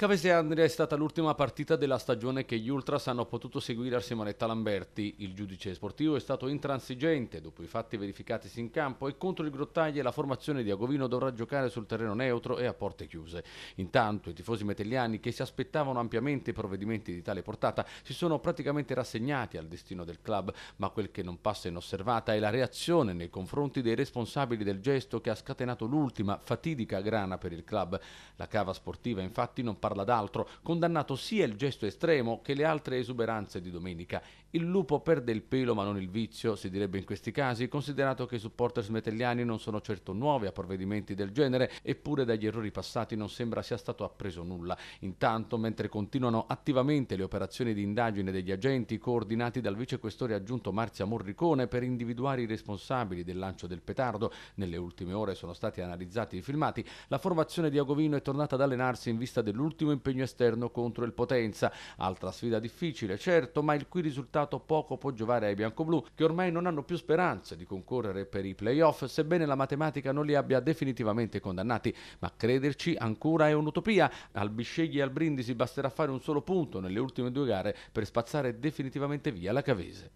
Cavese-Andria è stata l'ultima partita della stagione che gli Ultras hanno potuto seguire a Simonetta Lamberti. Il giudice sportivo è stato intransigente dopo i fatti verificatisi in campo e contro il Grottaglie la formazione di Agovino dovrà giocare sul terreno neutro e a porte chiuse. Intanto i tifosi metelliani che si aspettavano ampiamente provvedimenti di tale portata si sono praticamente rassegnati al destino del club, ma quel che non passa inosservata è la reazione nei confronti dei responsabili del gesto che ha scatenato l'ultima fatidica grana per il club. La cava sportiva infatti non parla parla d'altro, condannato sia il gesto estremo che le altre esuberanze di domenica. Il lupo perde il pelo ma non il vizio, si direbbe in questi casi, considerato che i supporter smetelliani non sono certo nuovi a provvedimenti del genere, eppure dagli errori passati non sembra sia stato appreso nulla. Intanto, mentre continuano attivamente le operazioni di indagine degli agenti coordinati dal vicequestore aggiunto Marzia Morricone per individuare i responsabili del lancio del petardo, nelle ultime ore sono stati analizzati i filmati, la formazione di Agovino è tornata ad allenarsi in vista dell'ultimo l'ultimo impegno esterno contro il Potenza. Altra sfida difficile, certo, ma il cui risultato poco può giovare ai bianco-blu, che ormai non hanno più speranze di concorrere per i playoff, sebbene la matematica non li abbia definitivamente condannati. Ma crederci ancora è un'utopia. Al Bisceglie e al Brindisi basterà fare un solo punto nelle ultime due gare per spazzare definitivamente via la Cavese.